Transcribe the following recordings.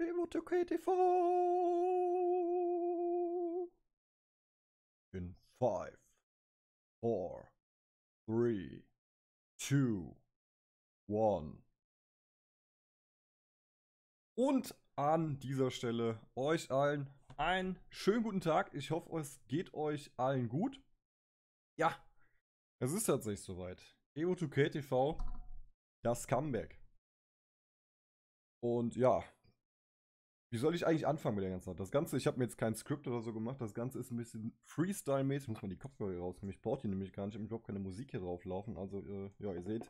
Emotoke TV. In 5, 4, 3, 2, 1. Und an dieser Stelle euch allen einen schönen guten Tag. Ich hoffe, es geht euch allen gut. Ja, es ist tatsächlich soweit. Evo2K TV, das Comeback. Und ja, wie soll ich eigentlich anfangen mit der ganzen Sache? Das Ganze, ich habe mir jetzt kein Skript oder so gemacht, das Ganze ist ein bisschen Freestyle-mäßig. Muss man die Kopfhörer hier rausnehmen, ich brauche die nämlich gar nicht, ich habe überhaupt keine Musik hier drauflaufen. Also, äh, ja, ihr seht,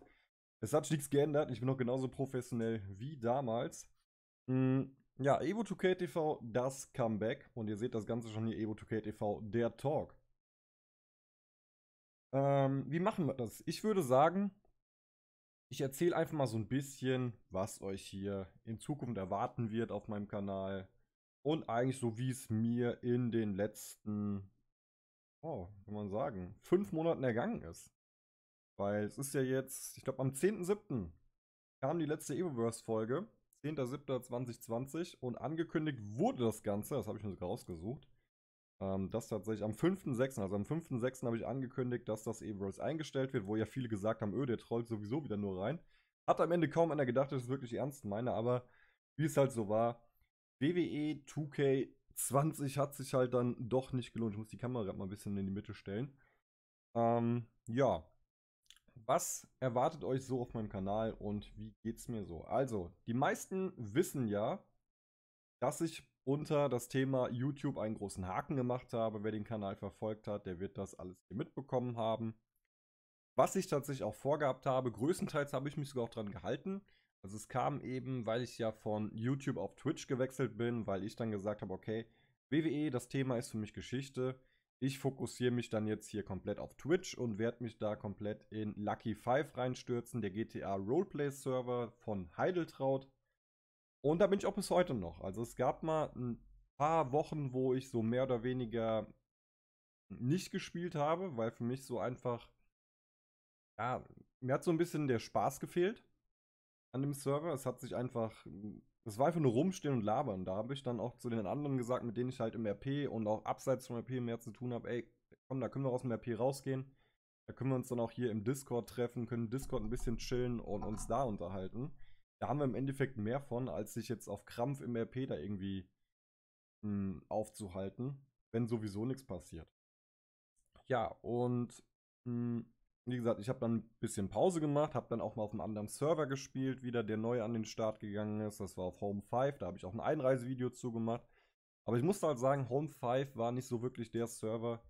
es hat sich nichts geändert, ich bin noch genauso professionell wie damals. Mhm. Ja, Evo 2 ktv das Comeback. Und ihr seht das Ganze schon hier, Evo 2 ktv der Talk. Ähm, wie machen wir das? Ich würde sagen, ich erzähle einfach mal so ein bisschen, was euch hier in Zukunft erwarten wird auf meinem Kanal. Und eigentlich so, wie es mir in den letzten, oh, kann man sagen, fünf Monaten ergangen ist. Weil es ist ja jetzt, ich glaube am 10.7. kam die letzte Evoverse-Folge, 10.7.2020 und angekündigt wurde das Ganze, das habe ich mir sogar rausgesucht, ähm, das tatsächlich am 5.6., also am 5.6. habe ich angekündigt, dass das Everest eingestellt wird, wo ja viele gesagt haben, öh, der trollt sowieso wieder nur rein. Hat am Ende kaum einer gedacht, dass ich es wirklich ernst meine, aber wie es halt so war, WWE 2K20 hat sich halt dann doch nicht gelohnt. Ich muss die Kamera mal ein bisschen in die Mitte stellen. Ähm, ja. Was erwartet euch so auf meinem Kanal und wie geht's mir so? Also, die meisten wissen ja, dass ich unter das Thema YouTube einen großen Haken gemacht habe. Wer den Kanal verfolgt hat, der wird das alles hier mitbekommen haben. Was ich tatsächlich auch vorgehabt habe, größtenteils habe ich mich sogar auch dran gehalten. Also es kam eben, weil ich ja von YouTube auf Twitch gewechselt bin, weil ich dann gesagt habe, okay, WWE, das Thema ist für mich Geschichte. Ich fokussiere mich dann jetzt hier komplett auf Twitch und werde mich da komplett in Lucky 5 reinstürzen, der GTA Roleplay Server von Heideltraut. Und da bin ich auch bis heute noch. Also es gab mal ein paar Wochen, wo ich so mehr oder weniger nicht gespielt habe, weil für mich so einfach, ja, mir hat so ein bisschen der Spaß gefehlt an dem Server. Es hat sich einfach, es war einfach nur rumstehen und labern. Da habe ich dann auch zu den anderen gesagt, mit denen ich halt im RP und auch abseits vom RP mehr zu tun habe, ey, komm, da können wir aus dem RP rausgehen. Da können wir uns dann auch hier im Discord treffen, können Discord ein bisschen chillen und uns da unterhalten da haben wir im Endeffekt mehr von, als sich jetzt auf Krampf im RP da irgendwie mh, hm, aufzuhalten, wenn sowieso nichts passiert. Ja, und mh, hm, wie gesagt, ich habe dann ein bisschen Pause gemacht, habe dann auch mal auf einem anderen Server gespielt, wieder der neu an den Start gegangen ist. Das war auf Home 5, da habe ich auch ein Einreisevideo zugemacht. Aber ich muss halt sagen, Home 5 war nicht so wirklich der Server,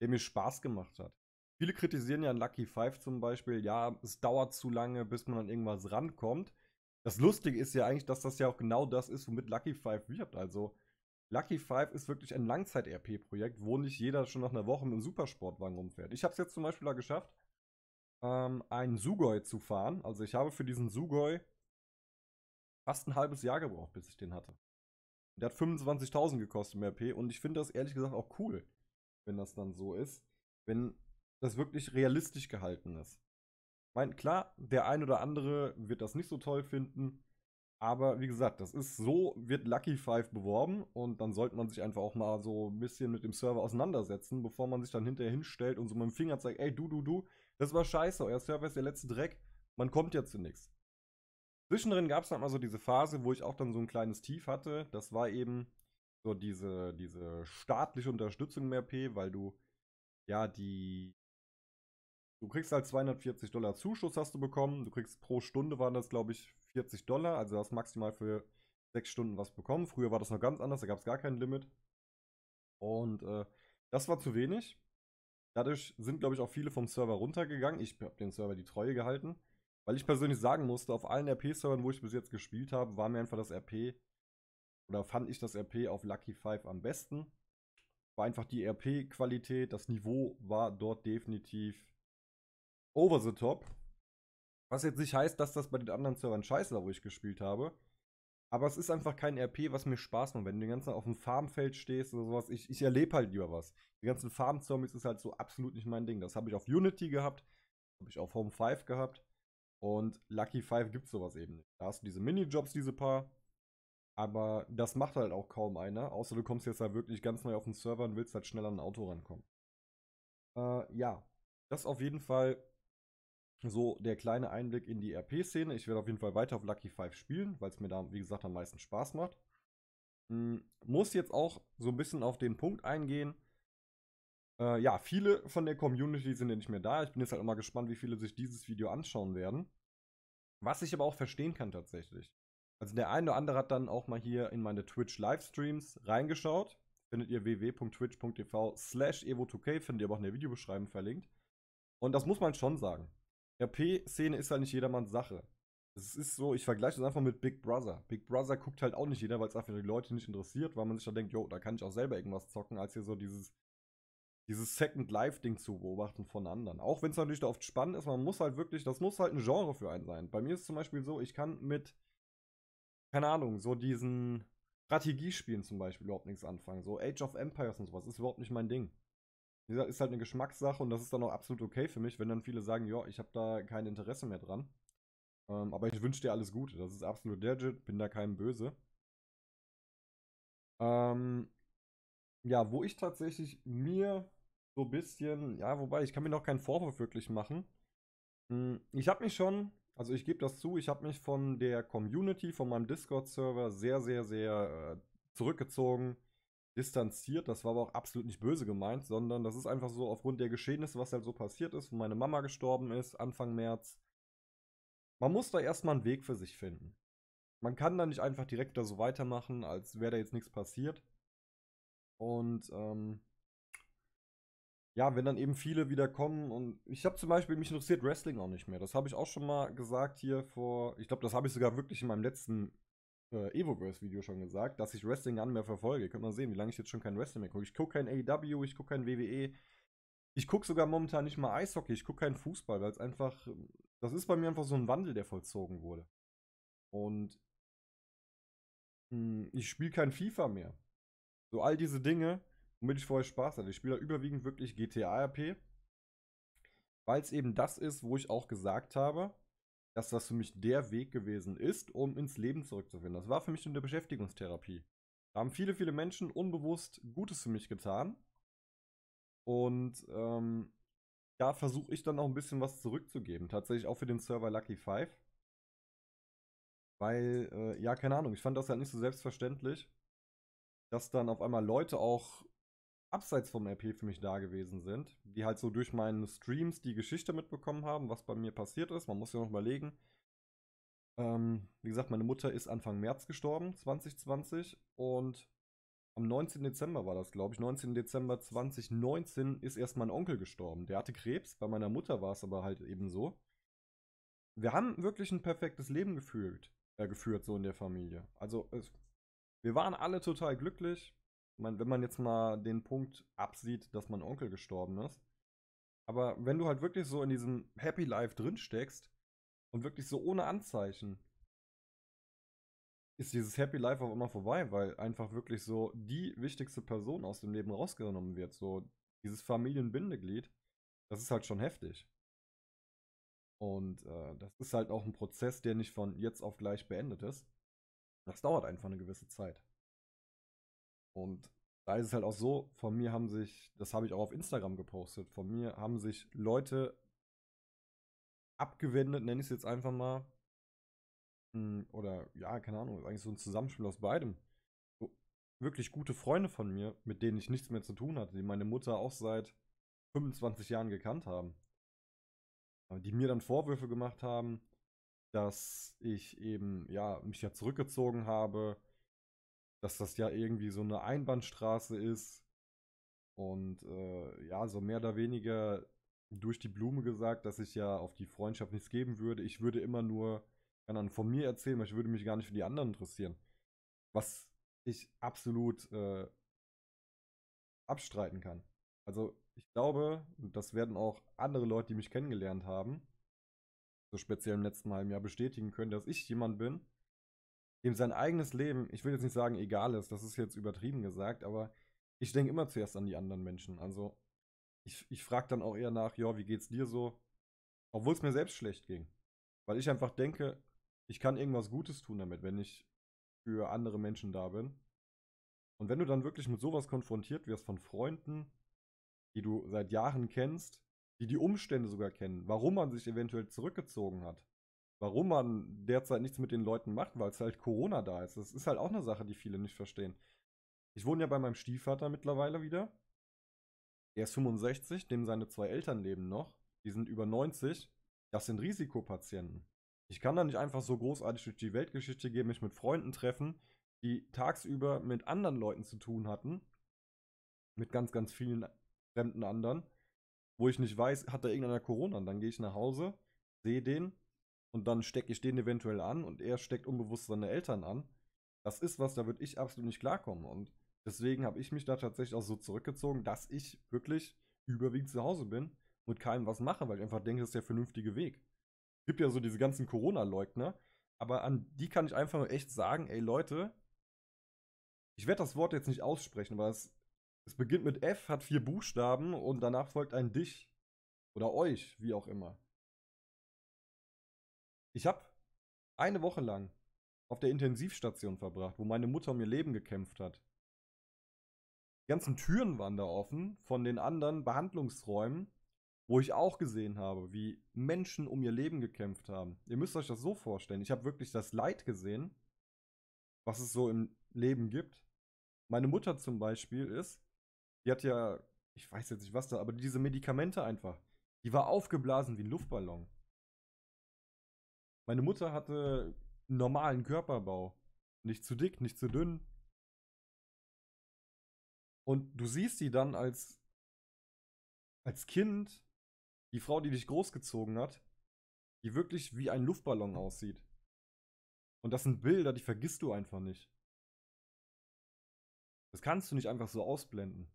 der mir Spaß gemacht hat. Viele kritisieren ja Lucky 5 zum Beispiel, ja, es dauert zu lange, bis man an irgendwas rankommt. Das Lustige ist ja eigentlich, dass das ja auch genau das ist, womit Lucky Five wirbt. Also, Lucky Five ist wirklich ein Langzeit-RP-Projekt, wo nicht jeder schon nach einer Woche mit einem Supersportwagen rumfährt. Ich habe es jetzt zum Beispiel da geschafft, ähm, einen Sugoi zu fahren. Also, ich habe für diesen Sugoi fast ein halbes Jahr gebraucht, bis ich den hatte. Der hat 25.000 gekostet im RP und ich finde das ehrlich gesagt auch cool, wenn das dann so ist, wenn das wirklich realistisch gehalten ist. Mein, klar, der ein oder andere wird das nicht so toll finden. Aber wie gesagt, das ist so, wird Lucky Five beworben und dann sollte man sich einfach auch mal so ein bisschen mit dem Server auseinandersetzen, bevor man sich dann hinterher hinstellt und so mit dem Finger zeigt, ey, du, du, du, das war scheiße, euer Server ist der letzte Dreck, man kommt ja zu nichts. Zwischendrin gab es dann mal so diese Phase, wo ich auch dann so ein kleines Tief hatte. Das war eben so diese, diese staatliche Unterstützung im RP, weil du ja die Du kriegst halt 240 Dollar Zuschuss hast du bekommen. Du kriegst pro Stunde waren das, glaube ich, 40 Dollar. Also hast maximal für sechs Stunden was bekommen. Früher war das noch ganz anders, da gab es gar kein Limit. Und äh, das war zu wenig. Dadurch sind, glaube ich, auch viele vom Server runtergegangen. Ich habe den Server die Treue gehalten. Weil ich persönlich sagen musste, auf allen RP-Servern, wo ich bis jetzt gespielt habe, war mir einfach das RP oder fand ich das RP auf Lucky 5 am besten. War einfach die RP-Qualität, das Niveau war dort definitiv over the top. Was jetzt nicht heißt, dass das bei den anderen Servern scheiße, war, wo ich gespielt habe. Aber es ist einfach kein RP, was mir Spaß macht, wenn du den ganzen Tag auf dem Farmfeld stehst oder sowas. Ich, ich erlebe halt lieber was. Die ganzen Farm-Zombies ist halt so absolut nicht mein Ding. Das habe ich auf Unity gehabt, habe ich auf Home 5 gehabt. Und Lucky 5 gibt sowas eben nicht. Da hast du diese Minijobs, diese paar. Aber das macht halt auch kaum einer. Außer du kommst jetzt halt wirklich ganz neu auf den Server und willst halt schnell an ein Auto rankommen. Äh, ja. Das auf jeden Fall so der kleine Einblick in die RP-Szene. Ich werde auf jeden Fall weiter auf Lucky 5 spielen, weil es mir da, wie gesagt, am meisten Spaß macht. Hm, muss jetzt auch so ein bisschen auf den Punkt eingehen. Äh, ja, viele von der Community sind ja nicht mehr da. Ich bin jetzt halt immer gespannt, wie viele sich dieses Video anschauen werden. Was ich aber auch verstehen kann tatsächlich. Also der eine oder andere hat dann auch mal hier in meine Twitch-Livestreams reingeschaut. Findet ihr www.twitch.tv slash evo2k, findet ihr aber auch in der Videobeschreibung verlinkt. Und das muss man schon sagen. RP-Szene ist halt nicht jedermanns Sache. Es ist so, ich vergleiche das einfach mit Big Brother. Big Brother guckt halt auch nicht jeder, weil es einfach die Leute nicht interessiert, weil man sich dann denkt, jo, da kann ich auch selber irgendwas zocken, als hier so dieses, dieses Second Life-Ding zu beobachten von anderen. Auch wenn es natürlich da oft spannend ist, man muss halt wirklich, das muss halt ein Genre für einen sein. Bei mir ist zum Beispiel so, ich kann mit, keine Ahnung, so diesen Strategiespielen zum Beispiel überhaupt nichts anfangen. So Age of Empires und sowas ist überhaupt nicht mein Ding. Wie gesagt, ist halt eine Geschmackssache und das ist dann auch absolut okay für mich, wenn dann viele sagen, ja, ich habe da kein Interesse mehr dran. Ähm, aber ich wünsche dir alles Gute. Das ist absolut legit, bin da keinem böse. Ähm, ja, wo ich tatsächlich mir so ein bisschen, ja, wobei, ich kann mir noch keinen Vorwurf wirklich machen. Hm, ich habe mich schon, also ich gebe das zu, ich habe mich von der Community, von meinem Discord-Server sehr, sehr, sehr äh, zurückgezogen, distanziert. Das war aber auch absolut nicht böse gemeint, sondern das ist einfach so aufgrund der Geschehnisse, was halt so passiert ist, wo meine Mama gestorben ist, Anfang März. Man muss da erstmal einen Weg für sich finden. Man kann da nicht einfach direkt da so weitermachen, als wäre da jetzt nichts passiert. Und ähm, ja, wenn dann eben viele wieder kommen und ich habe zum Beispiel, mich interessiert Wrestling auch nicht mehr. Das habe ich auch schon mal gesagt hier vor, ich glaube, das habe ich sogar wirklich in meinem letzten äh, Evoverse-Video schon gesagt, dass ich Wrestling gar nicht mehr verfolge. Ihr Könnt mal sehen, wie lange ich jetzt schon kein Wrestling mehr gucke. Ich gucke kein AEW, ich gucke kein WWE. Ich gucke sogar momentan nicht mal Eishockey, ich gucke keinen Fußball, weil es einfach. Das ist bei mir einfach so ein Wandel, der vollzogen wurde. Und mh, hm, ich spiele kein FIFA mehr. So all diese Dinge, womit ich vorher Spaß hatte. Ich spiele überwiegend wirklich GTA RP. Weil es eben das ist, wo ich auch gesagt habe, dass das für mich der Weg gewesen ist, um ins Leben zurückzufinden. Das war für mich eine Beschäftigungstherapie. Da haben viele, viele Menschen unbewusst Gutes für mich getan. Und ähm, da versuche ich dann auch ein bisschen was zurückzugeben. Tatsächlich auch für den Server Lucky Five. Weil, äh, ja, keine Ahnung, ich fand das halt nicht so selbstverständlich, dass dann auf einmal Leute auch abseits vom RP für mich da gewesen sind, die halt so durch meine Streams die Geschichte mitbekommen haben, was bei mir passiert ist. Man muss ja noch überlegen. Ähm, wie gesagt, meine Mutter ist Anfang März gestorben, 2020. Und am 19. Dezember war das, glaube ich. 19. Dezember 2019 ist erst mein Onkel gestorben. Der hatte Krebs, bei meiner Mutter war es aber halt eben so. Wir haben wirklich ein perfektes Leben geführt, äh, geführt so in der Familie. Also es, wir waren alle total glücklich man, wenn man jetzt mal den Punkt absieht, dass mein Onkel gestorben ist. Aber wenn du halt wirklich so in diesem Happy Life drin steckst und wirklich so ohne Anzeichen, ist dieses Happy Life auch immer vorbei, weil einfach wirklich so die wichtigste Person aus dem Leben rausgenommen wird. So dieses Familienbindeglied, das ist halt schon heftig. Und äh, das ist halt auch ein Prozess, der nicht von jetzt auf gleich beendet ist. Das dauert einfach eine gewisse Zeit. Und da ist es halt auch so, von mir haben sich, das habe ich auch auf Instagram gepostet, von mir haben sich Leute abgewendet, nenne ich es jetzt einfach mal. Hm, oder ja, keine Ahnung, eigentlich so ein Zusammenspiel aus beidem. So, wirklich gute Freunde von mir, mit denen ich nichts mehr zu tun hatte, die meine Mutter auch seit 25 Jahren gekannt haben. Die mir dann Vorwürfe gemacht haben, dass ich eben, ja, mich ja zurückgezogen habe, dass das ja irgendwie so eine Einbahnstraße ist und äh, ja, so mehr oder weniger durch die Blume gesagt, dass ich ja auf die Freundschaft nichts geben würde. Ich würde immer nur kann von mir erzählen, weil ich würde mich gar nicht für die anderen interessieren. Was ich absolut äh, abstreiten kann. Also ich glaube, das werden auch andere Leute, die mich kennengelernt haben, so speziell im letzten halben Jahr bestätigen können, dass ich jemand bin, dem sein eigenes Leben, ich will jetzt nicht sagen egal ist, das ist jetzt übertrieben gesagt, aber ich denke immer zuerst an die anderen Menschen. Also ich, ich frage dann auch eher nach, ja, wie geht's dir so? Obwohl es mir selbst schlecht ging. Weil ich einfach denke, ich kann irgendwas Gutes tun damit, wenn ich für andere Menschen da bin. Und wenn du dann wirklich mit sowas konfrontiert wirst von Freunden, die du seit Jahren kennst, die die Umstände sogar kennen, warum man sich eventuell zurückgezogen hat, warum man derzeit nichts mit den Leuten macht, weil es halt Corona da ist. Das ist halt auch eine Sache, die viele nicht verstehen. Ich wohne ja bei meinem Stiefvater mittlerweile wieder. Er ist 65, dem seine zwei Eltern leben noch. Die sind über 90. Das sind Risikopatienten. Ich kann da nicht einfach so großartig durch die Weltgeschichte gehen, mich mit Freunden treffen, die tagsüber mit anderen Leuten zu tun hatten. Mit ganz, ganz vielen fremden anderen. Wo ich nicht weiß, hat da irgendeiner Corona. Und dann gehe ich nach Hause, sehe den, und dann stecke ich den eventuell an und er steckt unbewusst seine Eltern an. Das ist was, da würde ich absolut nicht klarkommen. Und deswegen habe ich mich da tatsächlich auch so zurückgezogen, dass ich wirklich überwiegend zu Hause bin, und keinem was mache, weil ich einfach denke, das ist der vernünftige Weg. Es gibt ja so diese ganzen Corona-Leugner, aber an die kann ich einfach nur echt sagen, ey Leute, ich werde das Wort jetzt nicht aussprechen, weil es, es beginnt mit F, hat vier Buchstaben und danach folgt ein Dich oder euch, wie auch immer. Ich habe eine Woche lang auf der Intensivstation verbracht, wo meine Mutter um ihr Leben gekämpft hat. Die ganzen Türen waren da offen von den anderen Behandlungsräumen, wo ich auch gesehen habe, wie Menschen um ihr Leben gekämpft haben. Ihr müsst euch das so vorstellen. Ich habe wirklich das Leid gesehen, was es so im Leben gibt. Meine Mutter zum Beispiel ist, die hat ja, ich weiß jetzt nicht was da, aber diese Medikamente einfach, die war aufgeblasen wie ein Luftballon. Meine Mutter hatte einen normalen Körperbau. Nicht zu dick, nicht zu dünn. Und du siehst sie dann als, als Kind, die Frau, die dich großgezogen hat, die wirklich wie ein Luftballon aussieht. Und das sind Bilder, die vergisst du einfach nicht. Das kannst du nicht einfach so ausblenden.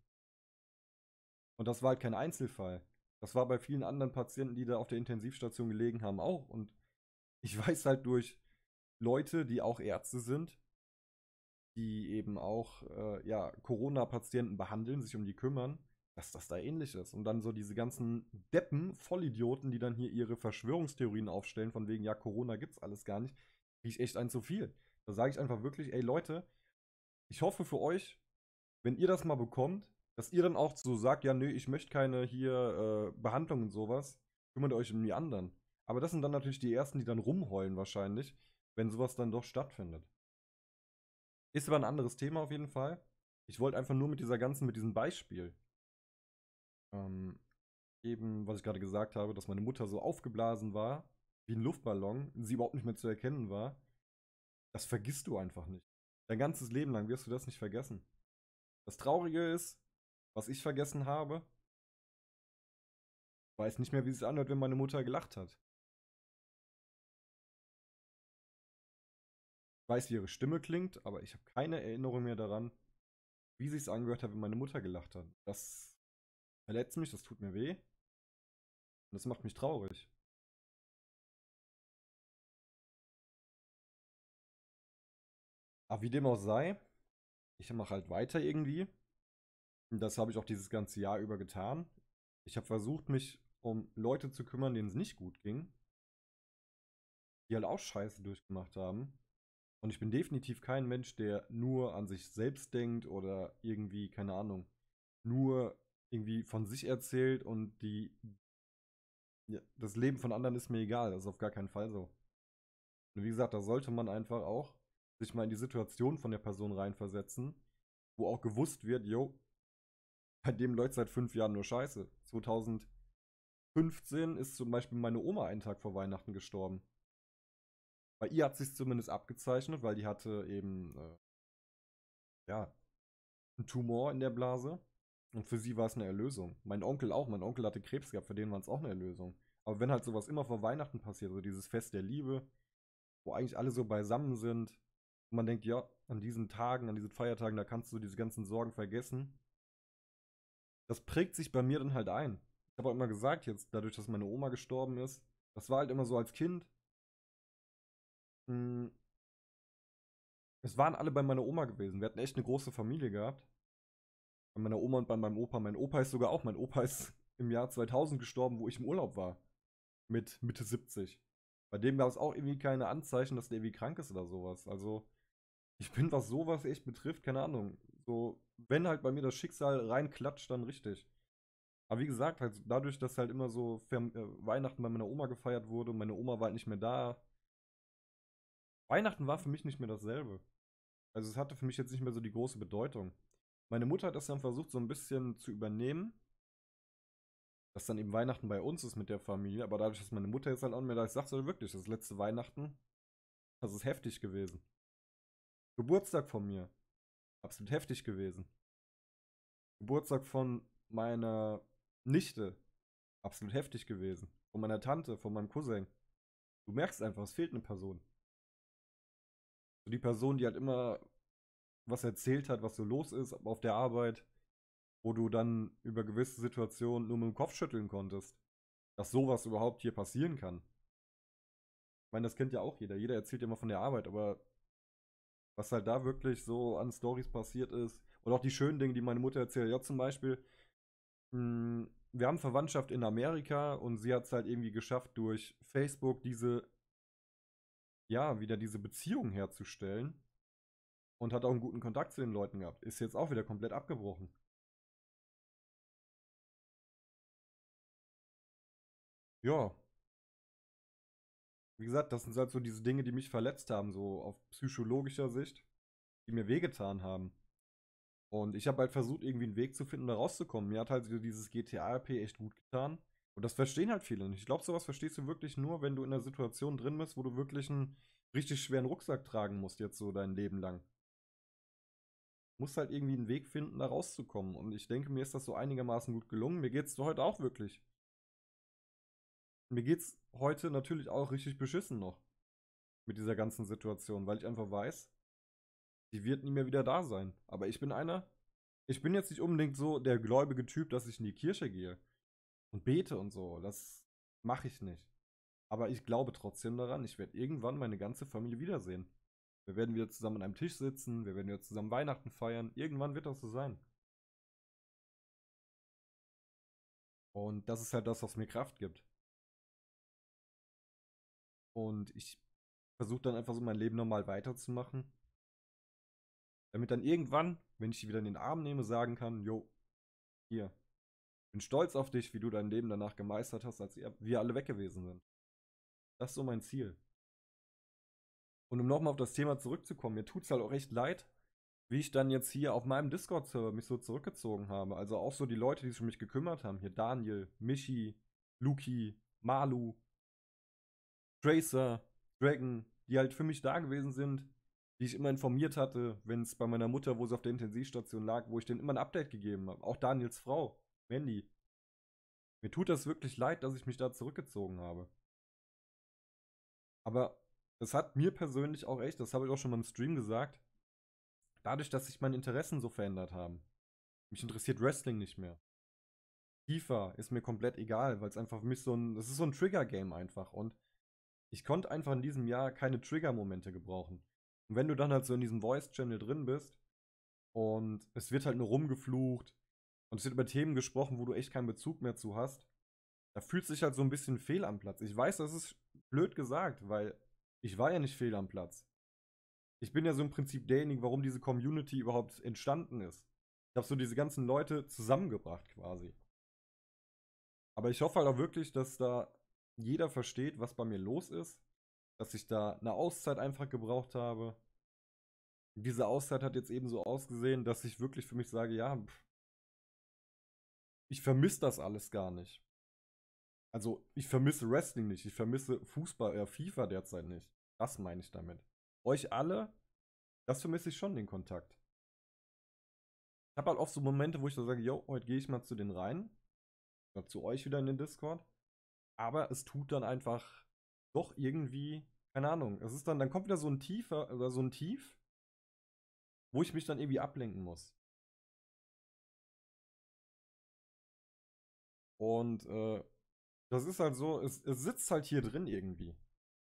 Und das war halt kein Einzelfall. Das war bei vielen anderen Patienten, die da auf der Intensivstation gelegen haben, auch. Und ich weiß halt durch Leute, die auch Ärzte sind, die eben auch äh, ja, Corona-Patienten behandeln, sich um die kümmern, dass das da ähnlich ist. Und dann so diese ganzen Deppen, Vollidioten, die dann hier ihre Verschwörungstheorien aufstellen, von wegen, ja, Corona gibt's alles gar nicht, kriege ich echt ein zu viel. Da sage ich einfach wirklich, ey Leute, ich hoffe für euch, wenn ihr das mal bekommt, dass ihr dann auch so sagt, ja, nö, ich möchte keine hier äh, Behandlung und sowas, kümmert euch um die anderen. Aber das sind dann natürlich die ersten, die dann rumheulen wahrscheinlich, wenn sowas dann doch stattfindet. Ist aber ein anderes Thema auf jeden Fall. Ich wollte einfach nur mit dieser ganzen, mit diesem Beispiel ähm, eben, was ich gerade gesagt habe, dass meine Mutter so aufgeblasen war, wie ein Luftballon, sie überhaupt nicht mehr zu erkennen war. Das vergisst du einfach nicht. Dein ganzes Leben lang wirst du das nicht vergessen. Das Traurige ist, was ich vergessen habe, weiß nicht mehr, wie es anhört, wenn meine Mutter gelacht hat. weiß, wie ihre Stimme klingt, aber ich habe keine Erinnerung mehr daran, wie sie es angehört hat, wenn meine Mutter gelacht hat. Das verletzt mich, das tut mir weh. Und das macht mich traurig. Aber wie dem auch sei, ich mache halt weiter irgendwie. Und das habe ich auch dieses ganze Jahr über getan. Ich habe versucht, mich um Leute zu kümmern, denen es nicht gut ging. Die halt auch Scheiße durchgemacht haben. Und ich bin definitiv kein Mensch, der nur an sich selbst denkt oder irgendwie, keine Ahnung, nur irgendwie von sich erzählt und die ja, das Leben von anderen ist mir egal. Das ist auf gar keinen Fall so. Und wie gesagt, da sollte man einfach auch sich mal in die Situation von der Person reinversetzen, wo auch gewusst wird, yo, bei dem läuft seit fünf Jahren nur Scheiße. 2015 ist zum Beispiel meine Oma einen Tag vor Weihnachten gestorben bei ihr hat sich zumindest abgezeichnet, weil die hatte eben äh, ja einen Tumor in der Blase und für sie war es eine Erlösung. Mein Onkel auch, mein Onkel hatte Krebs gehabt, für den war es auch eine Erlösung. Aber wenn halt sowas immer vor Weihnachten passiert, so dieses Fest der Liebe, wo eigentlich alle so beisammen sind, und man denkt, ja, an diesen Tagen, an diesen Feiertagen, da kannst du diese ganzen Sorgen vergessen. Das prägt sich bei mir dann halt ein. Ich habe auch immer gesagt, jetzt dadurch, dass meine Oma gestorben ist, das war halt immer so als Kind, hm. Es waren alle bei meiner Oma gewesen. Wir hatten echt eine große Familie gehabt. Bei meiner Oma und bei meinem Opa. Mein Opa ist sogar auch. Mein Opa ist im Jahr 2000 gestorben, wo ich im Urlaub war. Mit Mitte 70. Bei dem gab es auch irgendwie keine Anzeichen, dass der irgendwie krank ist oder sowas. Also, ich bin, was sowas echt betrifft, keine Ahnung. So, wenn halt bei mir das Schicksal reinklatscht, dann richtig. Aber wie gesagt, halt dadurch, dass halt immer so äh, Weihnachten bei meiner Oma gefeiert wurde, und meine Oma war halt nicht mehr da, Weihnachten war für mich nicht mehr dasselbe. Also es hatte für mich jetzt nicht mehr so die große Bedeutung. Meine Mutter hat das dann versucht, so ein bisschen zu übernehmen. Dass dann eben Weihnachten bei uns ist mit der Familie, aber dadurch, dass meine Mutter jetzt halt auch nicht mehr da ist, sagt sie halt wirklich, das letzte Weihnachten, das ist heftig gewesen. Geburtstag von mir, absolut heftig gewesen. Geburtstag von meiner Nichte, absolut heftig gewesen. Von meiner Tante, von meinem Cousin. Du merkst einfach, es fehlt eine Person. So die Person, die halt immer was erzählt hat, was so los ist auf der Arbeit, wo du dann über gewisse Situationen nur mit dem Kopf schütteln konntest, dass sowas überhaupt hier passieren kann. Ich meine, das kennt ja auch jeder. Jeder erzählt immer von der Arbeit, aber was halt da wirklich so an Stories passiert ist und auch die schönen Dinge, die meine Mutter erzählt. Ja, zum Beispiel, mh, hm, wir haben Verwandtschaft in Amerika und sie hat es halt irgendwie geschafft, durch Facebook diese ja, wieder diese Beziehung herzustellen. Und hat auch einen guten Kontakt zu den Leuten gehabt. Ist jetzt auch wieder komplett abgebrochen. Ja. Wie gesagt, das sind halt so diese Dinge, die mich verletzt haben, so auf psychologischer Sicht, die mir wehgetan haben. Und ich habe halt versucht, irgendwie einen Weg zu finden, da rauszukommen. Mir hat halt dieses GTA-RP echt gut getan. Und das verstehen halt viele nicht. Ich glaube, sowas verstehst du wirklich nur, wenn du in einer Situation drin bist, wo du wirklich einen richtig schweren Rucksack tragen musst, jetzt so dein Leben lang. Du musst halt irgendwie einen Weg finden, da rauszukommen. Und ich denke, mir ist das so einigermaßen gut gelungen. Mir geht's heute auch wirklich. Mir geht's heute natürlich auch richtig beschissen noch. Mit dieser ganzen Situation, weil ich einfach weiß, die wird nie mehr wieder da sein. Aber ich bin einer, ich bin jetzt nicht unbedingt so der gläubige Typ, dass ich in die Kirche gehe und bete und so. Das mache ich nicht. Aber ich glaube trotzdem daran, ich werde irgendwann meine ganze Familie wiedersehen. Wir werden wieder zusammen an einem Tisch sitzen, wir werden wieder zusammen Weihnachten feiern. Irgendwann wird das so sein. Und das ist halt das, was mir Kraft gibt. Und ich versuche dann einfach so mein Leben normal weiterzumachen. Damit dann irgendwann, wenn ich sie wieder in den Arm nehme, sagen kann, jo, hier, bin stolz auf dich, wie du dein Leben danach gemeistert hast, als wir alle weg gewesen sind. Das ist so mein Ziel. Und um nochmal auf das Thema zurückzukommen, mir tut es halt auch echt leid, wie ich dann jetzt hier auf meinem Discord-Server mich so zurückgezogen habe. Also auch so die Leute, die sich um mich gekümmert haben. Hier Daniel, Michi, Luki, Malu, Tracer, Dragon, die halt für mich da gewesen sind, die ich immer informiert hatte, wenn es bei meiner Mutter, wo sie auf der Intensivstation lag, wo ich denen immer ein Update gegeben habe. Auch Daniels Frau. Mandy, mir tut das wirklich leid, dass ich mich da zurückgezogen habe. Aber es hat mir persönlich auch echt, das habe ich auch schon mal im Stream gesagt, dadurch, dass sich meine Interessen so verändert haben. Mich interessiert Wrestling nicht mehr. FIFA ist mir komplett egal, weil es einfach für mich so ein, das ist so ein Trigger-Game einfach und ich konnte einfach in diesem Jahr keine Trigger-Momente gebrauchen. Und wenn du dann halt so in diesem Voice-Channel drin bist und es wird halt nur rumgeflucht, und es wird über Themen gesprochen, wo du echt keinen Bezug mehr zu hast. Da fühlt sich halt so ein bisschen fehl am Platz. Ich weiß, das ist blöd gesagt, weil ich war ja nicht fehl am Platz. Ich bin ja so im Prinzip derjenige, warum diese Community überhaupt entstanden ist. Ich habe so diese ganzen Leute zusammengebracht quasi. Aber ich hoffe halt auch wirklich, dass da jeder versteht, was bei mir los ist. Dass ich da eine Auszeit einfach gebraucht habe. Diese Auszeit hat jetzt eben so ausgesehen, dass ich wirklich für mich sage, ja, pff, ich vermisse das alles gar nicht. Also, ich vermisse Wrestling nicht, ich vermisse Fußball, äh, FIFA derzeit nicht. Das meine ich damit. Euch alle, das vermisse ich schon, den Kontakt. Ich habe halt oft so Momente, wo ich so sage, yo, heute gehe ich mal zu den rein. Oder zu euch wieder in den Discord. Aber es tut dann einfach doch irgendwie, keine Ahnung, es ist dann, dann kommt wieder so ein tiefer, oder so ein Tief, wo ich mich dann irgendwie ablenken muss. Und äh, das ist halt so, es, es sitzt halt hier drin irgendwie.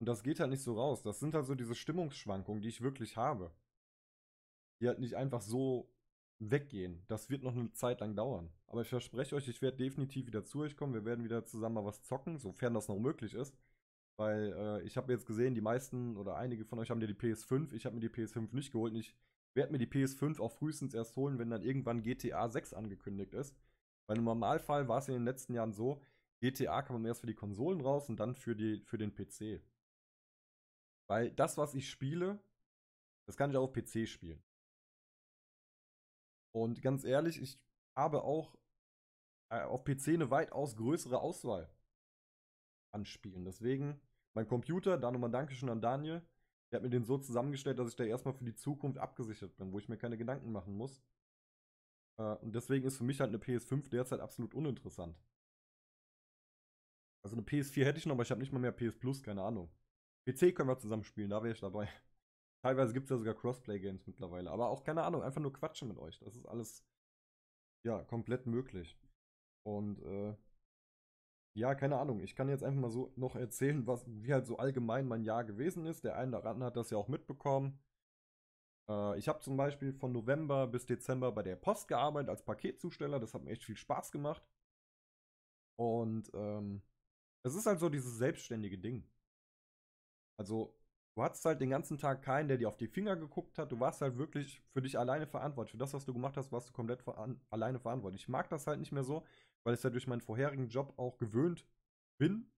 Und das geht halt nicht so raus. Das sind halt so diese Stimmungsschwankungen, die ich wirklich habe. Die halt nicht einfach so weggehen. Das wird noch eine Zeit lang dauern. Aber ich verspreche euch, ich werde definitiv wieder zu euch kommen. Wir werden wieder zusammen mal was zocken, sofern das noch möglich ist. Weil äh, ich habe jetzt gesehen, die meisten oder einige von euch haben ja die PS5. Ich habe mir die PS5 nicht geholt. Und ich werde mir die PS5 auch frühestens erst holen, wenn dann irgendwann GTA 6 angekündigt ist. Weil im Normalfall war es in den letzten Jahren so, GTA kam erst für die Konsolen raus und dann für, die, für den PC. Weil das, was ich spiele, das kann ich auch auf PC spielen. Und ganz ehrlich, ich habe auch äh, auf PC eine weitaus größere Auswahl an Spielen. Deswegen, mein Computer, da nochmal Dankeschön an Daniel, der hat mir den so zusammengestellt, dass ich da erstmal für die Zukunft abgesichert bin, wo ich mir keine Gedanken machen muss. Äh, und deswegen ist für mich halt eine PS5 derzeit absolut uninteressant. Also eine PS4 hätte ich noch, aber ich habe nicht mal mehr PS Plus, keine Ahnung. PC können wir zusammen spielen, da wäre ich dabei. Teilweise gibt es ja sogar Crossplay-Games mittlerweile, aber auch keine Ahnung, einfach nur quatschen mit euch. Das ist alles, ja, komplett möglich. Und, äh, ja, keine Ahnung. Ich kann jetzt einfach mal so noch erzählen, was, wie halt so allgemein mein Jahr gewesen ist. Der eine oder andere hat das ja auch mitbekommen. Äh, ich habe zum Beispiel von November bis Dezember bei der Post gearbeitet als Paketzusteller. Das hat mir echt viel Spaß gemacht. Und ähm, es ist halt so dieses selbstständige Ding. Also, du hattest halt den ganzen Tag keinen, der dir auf die Finger geguckt hat. Du warst halt wirklich für dich alleine verantwortlich. Für das, was du gemacht hast, warst du komplett veran alleine verantwortlich. Ich mag das halt nicht mehr so, weil ich ja durch meinen vorherigen Job auch gewöhnt bin,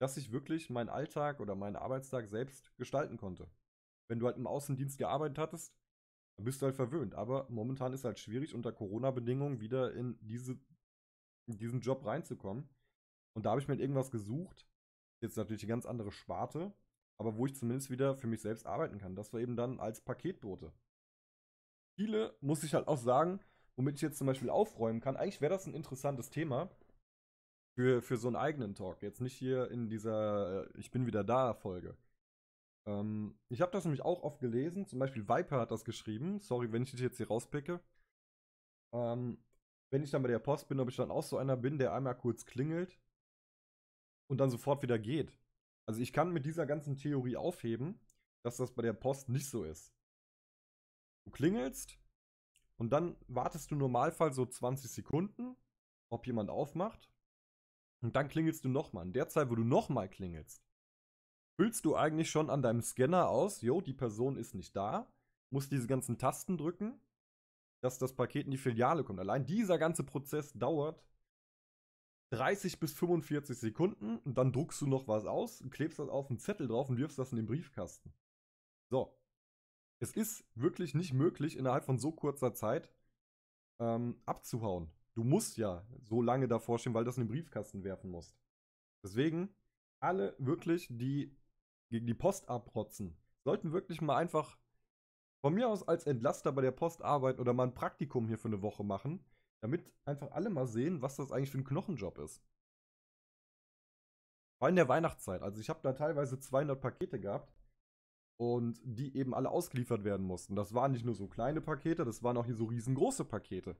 dass ich wirklich meinen Alltag oder meinen Arbeitstag selbst gestalten konnte wenn du halt im Außendienst gearbeitet hattest, dann bist du halt verwöhnt. Aber momentan ist halt schwierig, unter Corona-Bedingungen wieder in, diese, in diesen Job reinzukommen. Und da habe ich mir halt irgendwas gesucht. Jetzt natürlich eine ganz andere Sparte, aber wo ich zumindest wieder für mich selbst arbeiten kann. Das war eben dann als Paketbote. Viele, muss ich halt auch sagen, womit ich jetzt zum Beispiel aufräumen kann, eigentlich wäre das ein interessantes Thema für, für so einen eigenen Talk. Jetzt nicht hier in dieser äh, Ich bin wieder da Folge. Ähm, ich habe das nämlich auch oft gelesen. Zum Beispiel Viper hat das geschrieben. Sorry, wenn ich dich jetzt hier rauspicke. Ähm, wenn ich dann bei der Post bin, ob ich dann auch so einer bin, der einmal kurz klingelt und dann sofort wieder geht. Also ich kann mit dieser ganzen Theorie aufheben, dass das bei der Post nicht so ist. Du klingelst und dann wartest du normalfall so 20 Sekunden, ob jemand aufmacht. Und dann klingelst du nochmal. In der Zeit, wo du nochmal klingelst, füllst du eigentlich schon an deinem Scanner aus, jo, die Person ist nicht da, musst diese ganzen Tasten drücken, dass das Paket in die Filiale kommt. Allein dieser ganze Prozess dauert 30 bis 45 Sekunden und dann druckst du noch was aus, klebst das auf einen Zettel drauf und wirfst das in den Briefkasten. So. Es ist wirklich nicht möglich, innerhalb von so kurzer Zeit ähm, abzuhauen. Du musst ja so lange davor stehen, weil du das in den Briefkasten werfen musst. Deswegen, alle wirklich, die gegen die Post abrotzen. Sollten wirklich mal einfach von mir aus als Entlaster bei der Post arbeiten oder mal ein Praktikum hier für eine Woche machen, damit einfach alle mal sehen, was das eigentlich für ein Knochenjob ist. Vor allem in der Weihnachtszeit. Also ich habe da teilweise 200 Pakete gehabt und die eben alle ausgeliefert werden mussten. Das waren nicht nur so kleine Pakete, das waren auch hier so riesengroße Pakete.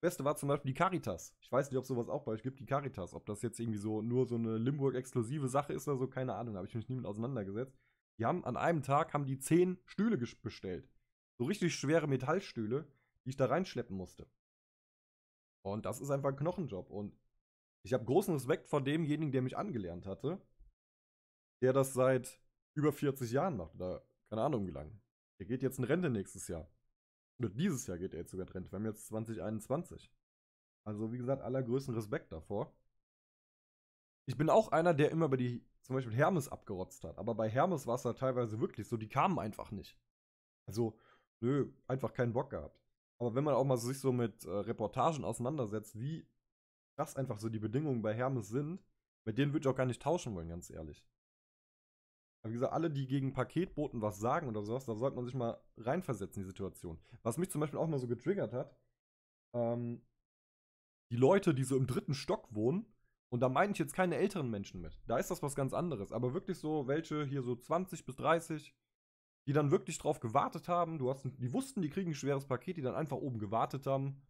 Beste war zum Beispiel die Caritas. Ich weiß nicht, ob sowas auch bei euch gibt, die Caritas. Ob das jetzt irgendwie so nur so eine Limburg-exklusive Sache ist oder so, keine Ahnung. Habe ich mich nie mit auseinandergesetzt. Die haben an einem Tag haben die zehn Stühle bestellt. So richtig schwere Metallstühle, die ich da reinschleppen musste. Und das ist einfach ein Knochenjob. Und ich habe großen Respekt vor demjenigen, der mich angelernt hatte, der das seit über 40 Jahren macht. Oder keine Ahnung wie lange. Der geht jetzt in Rente nächstes Jahr. Nur Dieses Jahr geht er jetzt sogar Trend. Wir haben jetzt 2021. Also, wie gesagt, allergrößten Respekt davor. Ich bin auch einer, der immer über die, zum Beispiel Hermes abgerotzt hat. Aber bei Hermes war es da halt teilweise wirklich so, die kamen einfach nicht. Also, nö, einfach keinen Bock gehabt. Aber wenn man auch mal sich so mit äh, Reportagen auseinandersetzt, wie krass einfach so die Bedingungen bei Hermes sind, mit denen würde ich auch gar nicht tauschen wollen, ganz ehrlich wie gesagt, alle, die gegen Paketboten was sagen oder sowas, da sollte man sich mal reinversetzen, in die Situation. Was mich zum Beispiel auch mal so getriggert hat, ähm, die Leute, die so im dritten Stock wohnen, und da meine ich jetzt keine älteren Menschen mit, da ist das was ganz anderes, aber wirklich so welche hier so 20 bis 30, die dann wirklich drauf gewartet haben, du hast, die wussten, die kriegen ein schweres Paket, die dann einfach oben gewartet haben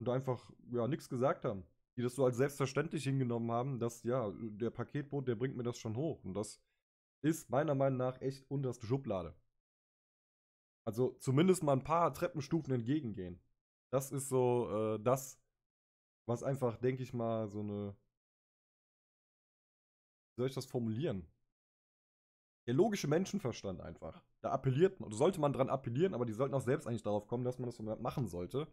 und einfach, ja, nichts gesagt haben. Die das so als selbstverständlich hingenommen haben, dass, ja, der Paketboot, der bringt mir das schon hoch. Und das ist meiner Meinung nach echt unterste Schublade. Also zumindest mal ein paar Treppenstufen entgegengehen. Das ist so äh, das, was einfach, denke ich mal, so eine. Wie soll ich das formulieren? Der logische Menschenverstand einfach. Da appelliert man, sollte man dran appellieren, aber die sollten auch selbst eigentlich darauf kommen, dass man das machen sollte.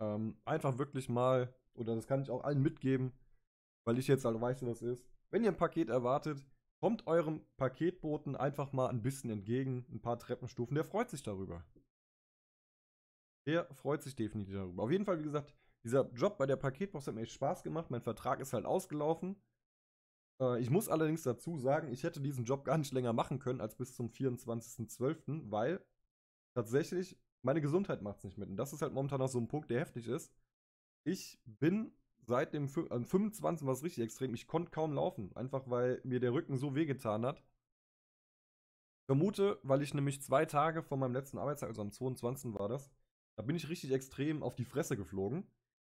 Ähm, einfach wirklich mal, oder das kann ich auch allen mitgeben, weil ich jetzt halt weiß, was das ist. Wenn ihr ein Paket erwartet, Kommt eurem Paketboten einfach mal ein bisschen entgegen, ein paar Treppenstufen. Der freut sich darüber. Der freut sich definitiv darüber. Auf jeden Fall, wie gesagt, dieser Job bei der Paketbox hat mir echt Spaß gemacht. Mein Vertrag ist halt ausgelaufen. Äh, ich muss allerdings dazu sagen, ich hätte diesen Job gar nicht länger machen können als bis zum 24.12., weil tatsächlich meine Gesundheit macht es nicht mit. Und das ist halt momentan noch so ein Punkt, der heftig ist. Ich bin seit dem 25 war es richtig extrem. Ich konnte kaum laufen, einfach weil mir der Rücken so wehgetan hat. Vermute, weil ich nämlich zwei Tage vor meinem letzten Arbeitstag, also am 22. war das, da bin ich richtig extrem auf die Fresse geflogen.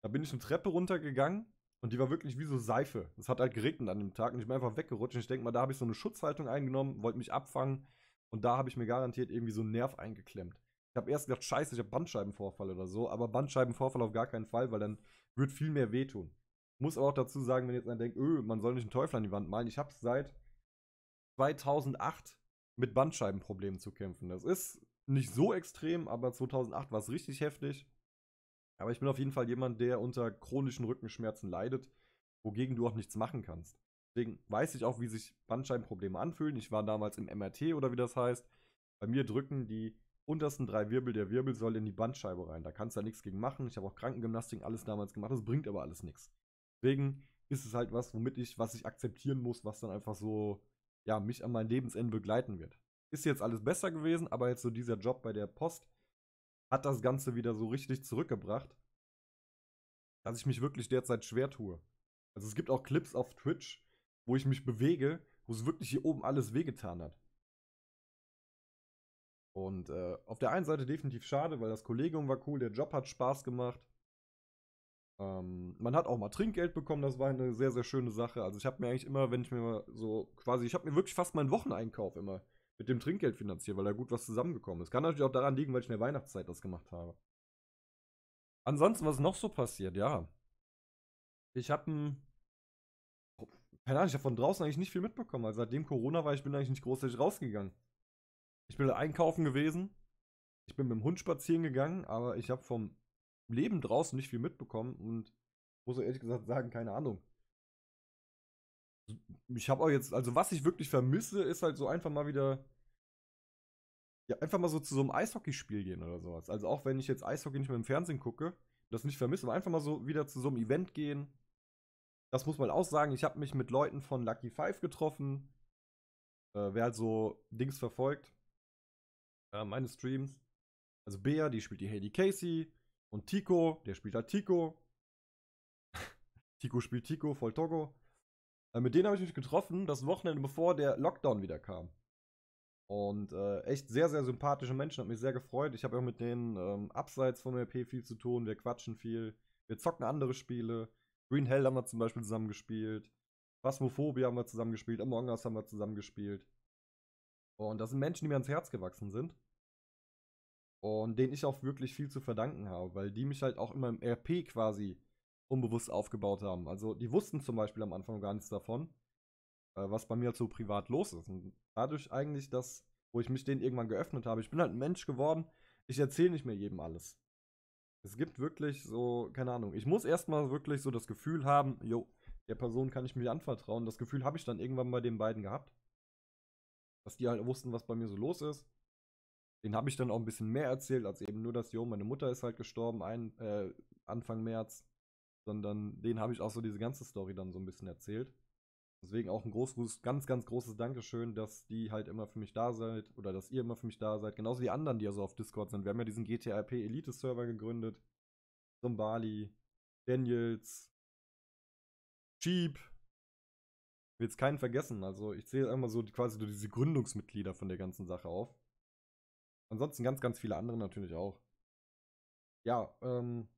Da bin ich eine Treppe runtergegangen und die war wirklich wie so Seife. Es hat halt geregnet an dem Tag und ich bin einfach weggerutscht. Und ich denke mal, da habe ich so eine Schutzhaltung eingenommen, wollte mich abfangen und da habe ich mir garantiert irgendwie so einen Nerv eingeklemmt. Ich habe erst gedacht, scheiße, ich habe Bandscheibenvorfall oder so, aber Bandscheibenvorfall auf gar keinen Fall, weil dann wird viel mehr wehtun. Muss aber auch dazu sagen, wenn jetzt einer denkt, öh, man soll nicht einen Teufel an die Wand malen. Ich habe seit 2008 mit Bandscheibenproblemen zu kämpfen. Das ist nicht so extrem, aber 2008 war es richtig heftig. Aber ich bin auf jeden Fall jemand, der unter chronischen Rückenschmerzen leidet, wogegen du auch nichts machen kannst. Deswegen weiß ich auch, wie sich Bandscheibenprobleme anfühlen. Ich war damals im MRT oder wie das heißt. Bei mir drücken die untersten drei Wirbel der Wirbel soll in die Bandscheibe rein. Da kannst du ja nichts gegen machen. Ich habe auch Krankengymnastik alles damals gemacht. Das bringt aber alles nichts. Deswegen ist es halt was, womit ich, was ich akzeptieren muss, was dann einfach so, ja, mich an mein Lebensende begleiten wird. Ist jetzt alles besser gewesen, aber jetzt so dieser Job bei der Post hat das Ganze wieder so richtig zurückgebracht, dass ich mich wirklich derzeit schwer tue. Also es gibt auch Clips auf Twitch, wo ich mich bewege, wo es wirklich hier oben alles wehgetan hat. Und äh, auf der einen Seite definitiv schade, weil das Kollegium war cool, der Job hat Spaß gemacht. Ähm, man hat auch mal Trinkgeld bekommen, das war eine sehr, sehr schöne Sache. Also ich habe mir eigentlich immer, wenn ich mir so quasi, ich habe mir wirklich fast meinen Wocheneinkauf immer mit dem Trinkgeld finanziert, weil da gut was zusammengekommen ist. Kann natürlich auch daran liegen, weil ich in der Weihnachtszeit das gemacht habe. Ansonsten, was noch so passiert, ja. Ich habe ein. Keine Ahnung, ich habe von draußen eigentlich nicht viel mitbekommen. Also seitdem Corona war, ich bin eigentlich nicht großartig rausgegangen. Ich bin einkaufen gewesen. Ich bin mit dem Hund spazieren gegangen, aber ich habe vom Leben draußen nicht viel mitbekommen und muss ehrlich gesagt sagen, keine Ahnung. Ich habe auch jetzt, also was ich wirklich vermisse, ist halt so einfach mal wieder, ja, einfach mal so zu so einem Eishockeyspiel gehen oder sowas. Also auch wenn ich jetzt Eishockey nicht mehr im Fernsehen gucke, das nicht vermisse, aber einfach mal so wieder zu so einem Event gehen. Das muss man auch sagen. Ich habe mich mit Leuten von Lucky Five getroffen. Äh, wer halt so Dings verfolgt, äh, meines Streams. Also Bea, die spielt die Haley Casey. Und Tico, der spielt halt Tico. Tico spielt Tico, voll Togo. Äh, mit denen habe ich mich getroffen, das Wochenende bevor der Lockdown wieder kam. Und äh, echt sehr, sehr sympathische Menschen, hat mich sehr gefreut. Ich habe auch mit denen ähm, abseits vom RP viel zu tun. Wir quatschen viel, wir zocken andere Spiele. Green Hell haben wir zum Beispiel zusammen gespielt. Phasmophobia haben wir zusammen gespielt. Among Us haben wir zusammen gespielt. Und das sind Menschen, die mir ans Herz gewachsen sind. Und denen ich auch wirklich viel zu verdanken habe, weil die mich halt auch immer im RP quasi unbewusst aufgebaut haben. Also die wussten zum Beispiel am Anfang gar nichts davon, äh, was bei mir halt so privat los ist. Und dadurch eigentlich, dass, wo ich mich denen irgendwann geöffnet habe, ich bin halt ein Mensch geworden, ich erzähle nicht mehr jedem alles. Es gibt wirklich so, keine Ahnung, ich muss erstmal wirklich so das Gefühl haben, jo, der Person kann ich mich anvertrauen. Das Gefühl habe ich dann irgendwann bei den beiden gehabt dass die halt wussten, was bei mir so los ist. Den habe ich dann auch ein bisschen mehr erzählt, als eben nur das, jo, meine Mutter ist halt gestorben ein, äh, Anfang März. Sondern den habe ich auch so diese ganze Story dann so ein bisschen erzählt. Deswegen auch ein großes, ganz, ganz großes Dankeschön, dass die halt immer für mich da seid oder dass ihr immer für mich da seid. Genauso wie die anderen, die ja so auf Discord sind. Wir haben ja diesen GTRP Elite Server gegründet. Zombali, Daniels, Cheap, will jetzt keinen vergessen. Also ich zähle immer so die, quasi so diese Gründungsmitglieder von der ganzen Sache auf. Ansonsten ganz, ganz viele andere natürlich auch. Ja, ähm.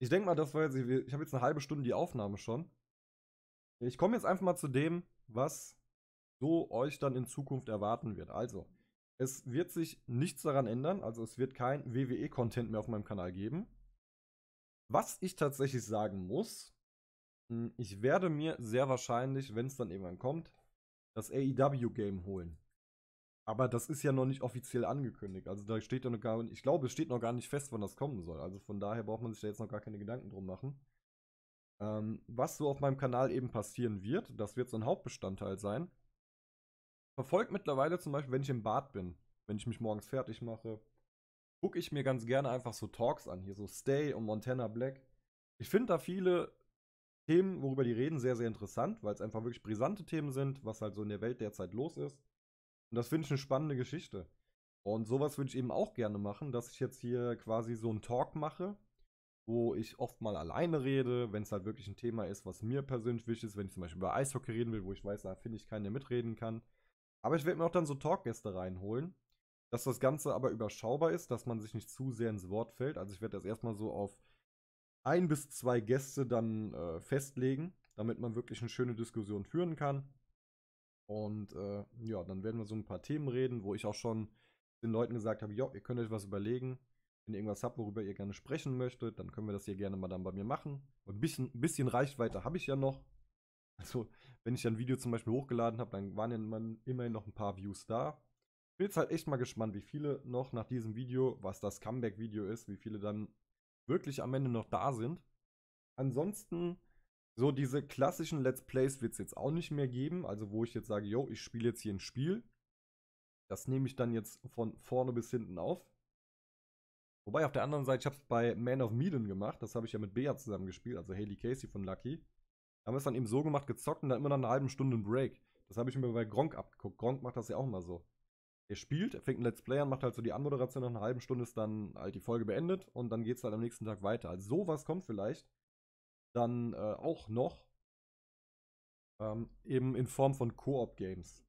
Ich denke mal, das war jetzt. Ich habe jetzt eine halbe Stunde die Aufnahme schon. Ich komme jetzt einfach mal zu dem, was so euch dann in Zukunft erwarten wird. Also, es wird sich nichts daran ändern. Also, es wird kein WWE-Content mehr auf meinem Kanal geben. Was ich tatsächlich sagen muss, hm, ich werde mir sehr wahrscheinlich, wenn es dann irgendwann kommt, das AEW-Game holen. Aber das ist ja noch nicht offiziell angekündigt. Also da steht ja noch gar ich glaube, es steht noch gar nicht fest, wann das kommen soll. Also von daher braucht man sich da jetzt noch gar keine Gedanken drum machen. Ähm, was so auf meinem Kanal eben passieren wird, das wird so ein Hauptbestandteil sein. Verfolgt mittlerweile zum Beispiel, wenn ich im Bad bin, wenn ich mich morgens fertig mache, gucke ich mir ganz gerne einfach so Talks an, hier so Stay und Montana Black. Ich finde da viele Themen, worüber die reden, sehr, sehr interessant, weil es einfach wirklich brisante Themen sind, was halt so in der Welt derzeit los ist. Und das finde ich eine spannende Geschichte. Und sowas würde ich eben auch gerne machen, dass ich jetzt hier quasi so einen Talk mache, wo ich oft mal alleine rede, wenn es halt wirklich ein Thema ist, was mir persönlich wichtig ist, wenn ich zum Beispiel über Eishockey reden will, wo ich weiß, da finde ich keinen, der mitreden kann. Aber ich werde mir auch dann so Talkgäste reinholen, dass das Ganze aber überschaubar ist, dass man sich nicht zu sehr ins Wort fällt. Also ich werde das erstmal so auf ein bis zwei Gäste dann äh, festlegen, damit man wirklich eine schöne Diskussion führen kann. Und äh, ja, dann werden wir so ein paar Themen reden, wo ich auch schon den Leuten gesagt habe, ja, ihr könnt euch was überlegen. Wenn ihr irgendwas habt, worüber ihr gerne sprechen möchtet, dann können wir das hier gerne mal dann bei mir machen. Und ein bisschen, ein bisschen Reichweite habe ich ja noch. Also, wenn ich ein Video zum Beispiel hochgeladen habe, dann waren ja immerhin noch ein paar Views da. Bin jetzt halt echt mal gespannt, wie viele noch nach diesem Video, was das Comeback-Video ist, wie viele dann wirklich am Ende noch da sind. Ansonsten, so diese klassischen Let's Plays wird es jetzt auch nicht mehr geben. Also, wo ich jetzt sage, yo, ich spiele jetzt hier ein Spiel. Das nehme ich dann jetzt von vorne bis hinten auf. Wobei auf der anderen Seite, ich habe es bei Man of Medan gemacht. Das habe ich ja mit Bea zusammen gespielt, also Haley Casey von Lucky. Da haben wir es dann eben so gemacht, gezockt und dann immer nach einer halben Stunde einen Break. Das habe ich mir bei Gronk abgeguckt. Gronk macht das ja auch mal so er spielt, fängt ein Let's Play an, macht halt so die Anmoderation, nach einer halben Stunde ist dann halt die Folge beendet und dann geht es halt am nächsten Tag weiter. Also sowas kommt vielleicht dann äh, auch noch ähm, eben in Form von Koop-Games.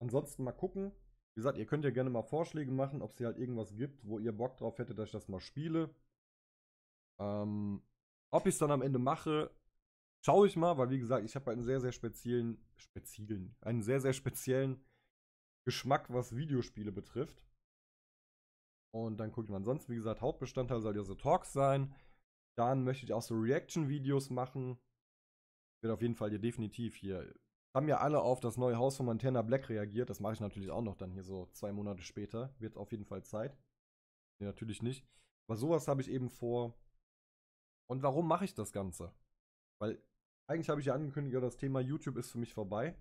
Ansonsten mal gucken. Wie gesagt, ihr könnt ja gerne mal Vorschläge machen, ob es hier halt irgendwas gibt, wo ihr Bock drauf hättet, dass ich das mal spiele. Ähm, ob ich es dann am Ende mache, schaue ich mal, weil wie gesagt, ich habe halt einen sehr, sehr speziellen, speziellen, einen sehr, sehr speziellen Geschmack, was Videospiele betrifft. Und dann guckt man sonst, wie gesagt, Hauptbestandteil soll ja so Talks sein. Dann möchte ich auch so Reaction-Videos machen. Wird auf jeden Fall hier definitiv hier. Haben ja alle auf das neue Haus von Montana Black reagiert. Das mache ich natürlich auch noch dann hier so zwei Monate später. Wird auf jeden Fall Zeit. Nee, natürlich nicht. Aber sowas habe ich eben vor. Und warum mache ich das Ganze? Weil eigentlich habe ich ja angekündigt, das Thema YouTube ist für mich vorbei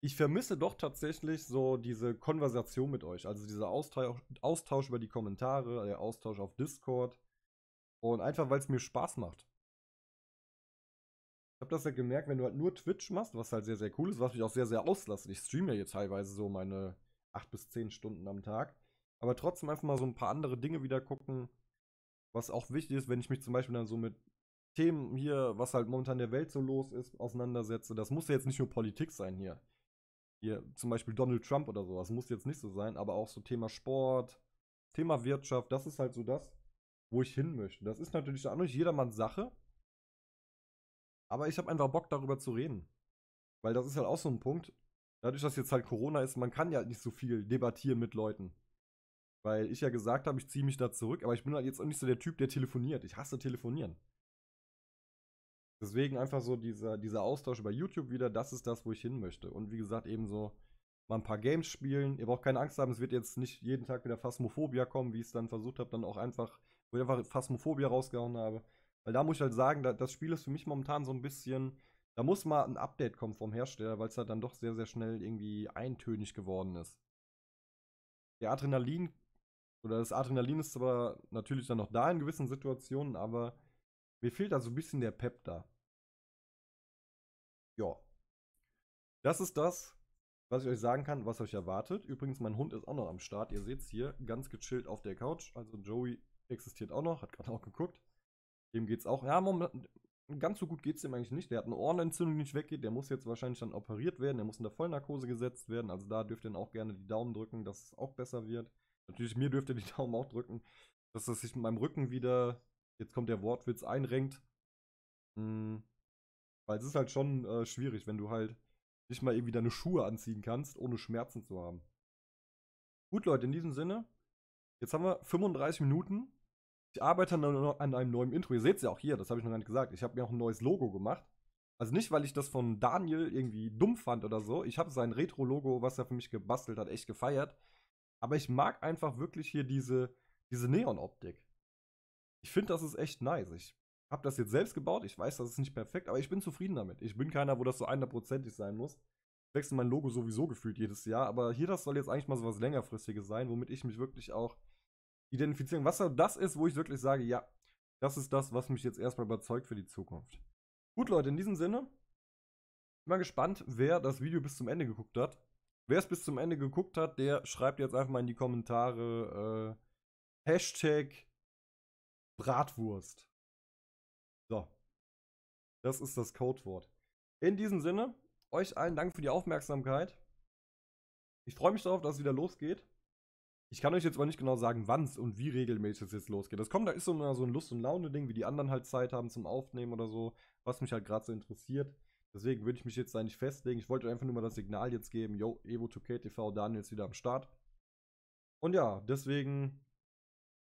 ich vermisse doch tatsächlich so diese Konversation mit euch. Also dieser Austausch, Austausch über die Kommentare, der Austausch auf Discord. Und einfach, weil es mir Spaß macht. Ich habe das ja gemerkt, wenn du halt nur Twitch machst, was halt sehr, sehr cool ist, was mich auch sehr, sehr auslastet. Ich streame ja jetzt teilweise so meine 8 bis 10 Stunden am Tag. Aber trotzdem einfach mal so ein paar andere Dinge wieder gucken. Was auch wichtig ist, wenn ich mich zum Beispiel dann so mit Themen hier, was halt momentan der Welt so los ist, auseinandersetze. Das muss ja jetzt nicht nur Politik sein hier. Hier, zum Beispiel Donald Trump oder sowas, muss jetzt nicht so sein, aber auch so Thema Sport, Thema Wirtschaft, das ist halt so das, wo ich hin möchte. Das ist natürlich auch nicht jedermanns Sache, aber ich habe einfach Bock darüber zu reden. Weil das ist halt auch so ein Punkt, dadurch, dass jetzt halt Corona ist, man kann ja nicht so viel debattieren mit Leuten. Weil ich ja gesagt habe, ich ziehe mich da zurück, aber ich bin halt jetzt auch nicht so der Typ, der telefoniert. Ich hasse telefonieren. Deswegen einfach so dieser, dieser Austausch über YouTube wieder, das ist das, wo ich hin möchte. Und wie gesagt, eben so mal ein paar Games spielen. Ihr braucht keine Angst haben, es wird jetzt nicht jeden Tag wieder Phasmophobia kommen, wie ich es dann versucht habe, dann auch einfach, wo ich einfach Phasmophobia rausgehauen habe. Weil da muss ich halt sagen, da, das Spiel ist für mich momentan so ein bisschen, da muss mal ein Update kommen vom Hersteller, weil es halt dann doch sehr, sehr schnell irgendwie eintönig geworden ist. Der Adrenalin, oder das Adrenalin ist zwar natürlich dann noch da in gewissen Situationen, aber mir fehlt da so ein bisschen der Pep da. Ja. Das ist das, was ich euch sagen kann, was euch erwartet. Übrigens, mein Hund ist auch noch am Start. Ihr seht es hier, ganz gechillt auf der Couch. Also Joey existiert auch noch, hat gerade auch geguckt. Dem geht's auch. Ja, Moment, ganz so gut geht es dem eigentlich nicht. Der hat eine Ohrenentzündung, die nicht weggeht. Der muss jetzt wahrscheinlich dann operiert werden. Der muss in der Vollnarkose gesetzt werden. Also da dürft ihr dann auch gerne die Daumen drücken, dass es auch besser wird. Natürlich, mir dürft ihr die Daumen auch drücken, dass es sich mit meinem Rücken wieder jetzt kommt der Wortwitz, einrenkt. Mhm. Weil es ist halt schon äh, schwierig, wenn du halt nicht mal irgendwie deine Schuhe anziehen kannst, ohne Schmerzen zu haben. Gut, Leute, in diesem Sinne, jetzt haben wir 35 Minuten. Ich arbeite an einem neuen Intro. Ihr seht es ja auch hier, das habe ich noch gar nicht gesagt. Ich habe mir auch ein neues Logo gemacht. Also nicht, weil ich das von Daniel irgendwie dumm fand oder so. Ich habe sein Retro-Logo, was er für mich gebastelt hat, echt gefeiert. Aber ich mag einfach wirklich hier diese, diese Neon-Optik ich finde, das ist echt nice. Ich habe das jetzt selbst gebaut. Ich weiß, das ist nicht perfekt, aber ich bin zufrieden damit. Ich bin keiner, wo das so 100%ig sein muss. Ich wechsle mein Logo sowieso gefühlt jedes Jahr, aber hier das soll jetzt eigentlich mal so was längerfristiges sein, womit ich mich wirklich auch identifizieren. Was das ist, wo ich wirklich sage, ja, das ist das, was mich jetzt erstmal überzeugt für die Zukunft. Gut, Leute, in diesem Sinne, Ich bin mal gespannt, wer das Video bis zum Ende geguckt hat. Wer es bis zum Ende geguckt hat, der schreibt jetzt einfach mal in die Kommentare äh, Hashtag Bratwurst. So. Das ist das Codewort. In diesem Sinne, euch allen Dank für die Aufmerksamkeit. Ich freue mich darauf, dass es wieder losgeht. Ich kann euch jetzt aber nicht genau sagen, wann es und wie regelmäßig es jetzt losgeht. Das kommt, da ist so, immer so ein Lust- und Laune-Ding, wie die anderen halt Zeit haben zum Aufnehmen oder so, was mich halt gerade so interessiert. Deswegen würde ich mich jetzt da nicht festlegen. Ich wollte einfach nur mal das Signal jetzt geben, yo, Evo2KTV, Daniel ist wieder am Start. Und ja, deswegen,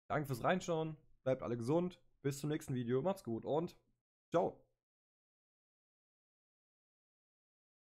danke fürs Reinschauen. Bleibt alle gesund. Bis zum nächsten Video. Macht's gut und ciao.